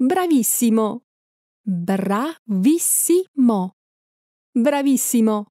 Bravissimo. Bravissimo. Bravissimo.